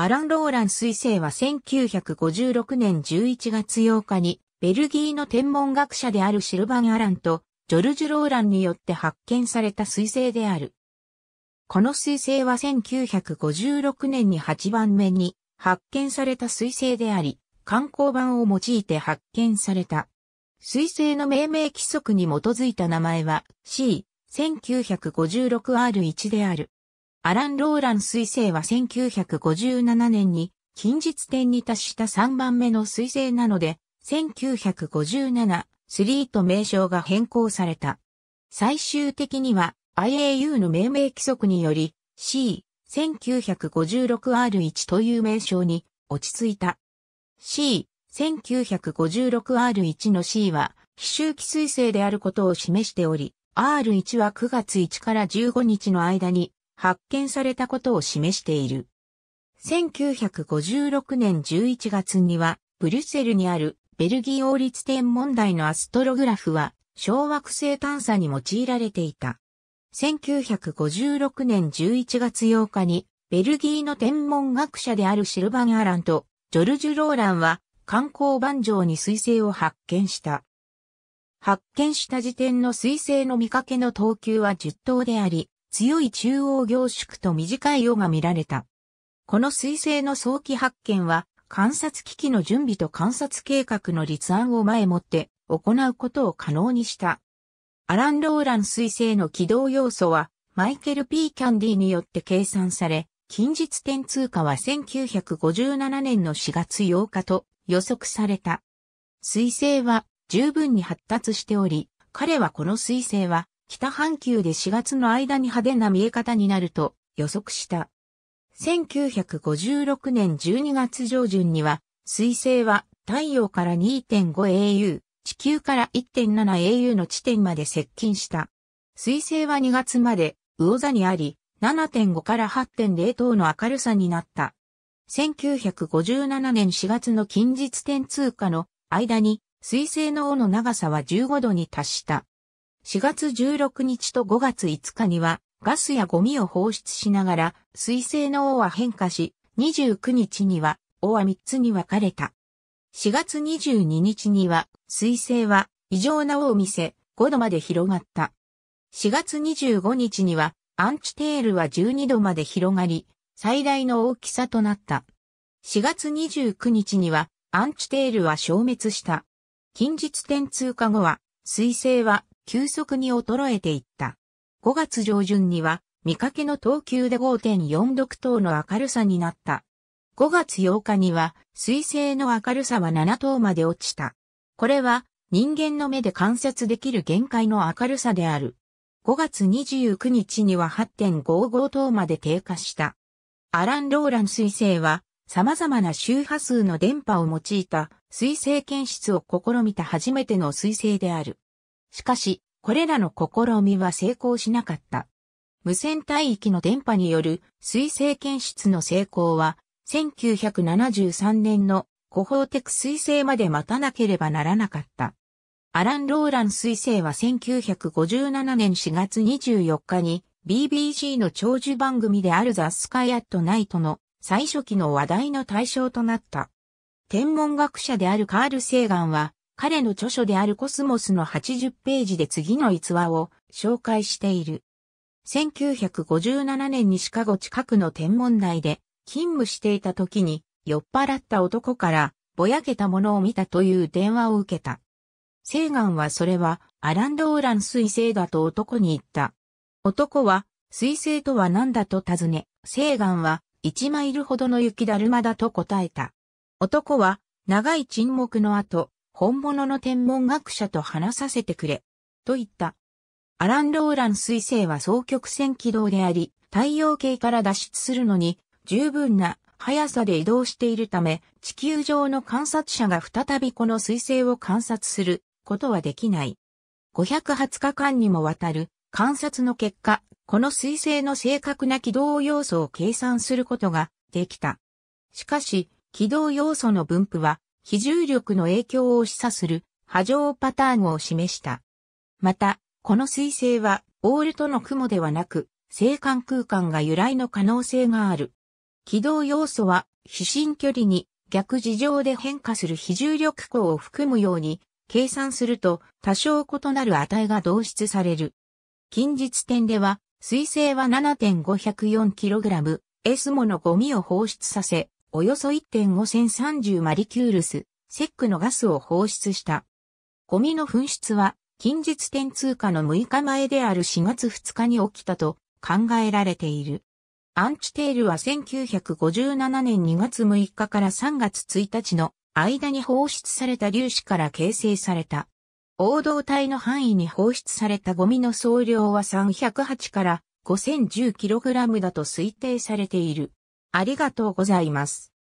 アラン・ローラン彗星は1956年11月8日に、ベルギーの天文学者であるシルバン・アランと、ジョルジュ・ローランによって発見された彗星である。この彗星は1956年に8番目に発見された彗星であり、観光版を用いて発見された。彗星の命名規則に基づいた名前は C1956R1 である。アラン・ローラン彗星は1957年に近日点に達した3番目の彗星なので、1957、3と名称が変更された。最終的には IAU の命名規則により C、1956R1 という名称に落ち着いた。C、1956R1 の C は非周期彗星であることを示しており、R1 は9月1から15日の間に発見されたことを示している。1956年11月には、ブリュッセルにあるベルギー王立天文台のアストログラフは、小惑星探査に用いられていた。1956年11月8日に、ベルギーの天文学者であるシルバン・アランと、ジョルジュ・ローランは、観光盤上に彗星を発見した。発見した時点の彗星の見かけの等級は10等であり、強い中央凝縮と短い尾が見られた。この彗星の早期発見は、観察機器の準備と観察計画の立案を前もって行うことを可能にした。アラン・ローラン彗星の軌道要素は、マイケル・ P・ キャンディによって計算され、近日点通過は1957年の4月8日と予測された。彗星は十分に発達しており、彼はこの彗星は北半球で4月の間に派手な見え方になると予測した。1956年12月上旬には、彗星は太陽から 2.5au、地球から 1.7au の地点まで接近した。彗星は2月まで魚座にあり、7.5から8.0等の明るさになった。1957年4月の近日点通過の間に、水星の尾の長さは15度に達した。4月16日と5月5日にはガスやゴミを放出しながら水星の王は変化し、29日には王は3つに分かれた。4月22日には水星は異常な王を見せ5度まで広がった。4月25日にはアンチテールは12度まで広がり、最大の大きさとなった。4月29日にはアンチテールは消滅した。近日点通過後は水星は急速に衰えていった。5月上旬には、見かけの等級で5.46等の明るさになった。5月8日には、水星の明るさは7等まで落ちた。これは、人間の目で観察できる限界の明るさである。5月29日には8.55等まで低下した。アラン・ローラン彗星は、様々な周波数の電波を用いた水星検出を試みた初めての彗星である。しかし、これらの試みは成功しなかった。無線帯域の電波による水星検出の成功は、1973年のコホーテク彗星まで待たなければならなかった。アラン・ローラン彗星は1957年4月24日に BBC の長寿番組であるザ・スカイ・アット・ナイトの最初期の話題の対象となった。天文学者であるカール・セーガンは彼の著書であるコスモスの80ページで次の逸話を紹介している。1957年にシカゴ近くの天文台で勤務していた時に酔っ払った男からぼやけたものを見たという電話を受けた。セーガンはそれはアラン・ドーラン彗星だと男に言った。男は彗星とは何だと尋ね、セーガンは1マイルほどの雪だるまだと答えた。男は長い沈黙の後、本物の天文学者と話させてくれ、と言った。アラン・ローラン彗星は双極線軌道であり、太陽系から脱出するのに十分な速さで移動しているため、地球上の観察者が再びこの彗星を観察することはできない。520日間にもわたる観察の結果、この彗星の正確な軌道要素を計算することができた。しかし、軌道要素の分布は比重力の影響を示唆する波状パターンを示した。また、この彗星はオールとの雲ではなく、星間空間が由来の可能性がある。軌道要素は、飛信距離に逆事情で変化する比重力光を含むように、計算すると多少異なる値が導出される。近日点では、彗星は 7.504kg、S ものゴミを放出させ、およそ1.5030マリキュールス、セックのガスを放出した。ゴミの噴出は、近日点通過の6日前である4月2日に起きたと考えられている。アンチテールは1957年2月6日から3月1日の間に放出された粒子から形成された。王道体の範囲に放出されたゴミの総量は308から 5010kg だと推定されている。ありがとうございます。